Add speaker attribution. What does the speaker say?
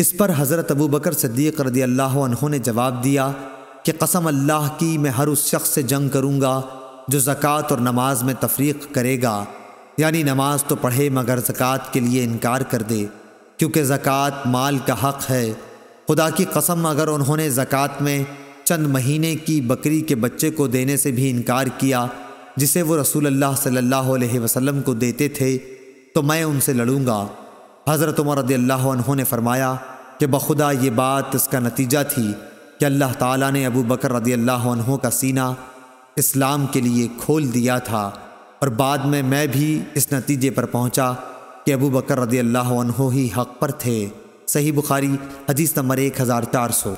Speaker 1: इस पर हज़रत अबू बकर सद्दीक रदी अल्लाह ने जवाब दिया कि कसम अल्लाह की मैं हर उस शख्स से जंग करूँगा जो ज़क़़त और नमाज में तफरीक करेगा यानी नमाज तो पढ़े मगर ज़क़़त के लिए इनकार कर दे क्योंकि ज़क़़त माल का हक़ है खुदा की कसम अगर उन्होंने ज़क़़त में चंद महीने की बकरी के बच्चे को देने से भी इनकार किया जिसे वो रसूल अल्लाह सल्लल्लाहु अलैहि को देते थे तो मैं उनसे लड़ूँगा हज़रत उमर रदी अल्लाह ने फरमाया कि बखुदा ये बात इसका नतीजा थी कि अल्लाह ताला ने अबू बकर रदी अल्लाह का सीना इस्लाम के लिए खोल दिया था और बाद में मैं भी इस नतीजे पर पहुंचा कि अबू बकर रदी अल्लाह ही हक़ पर थे सही बुखारी हदीस नंबर एक हज़ार चार सौ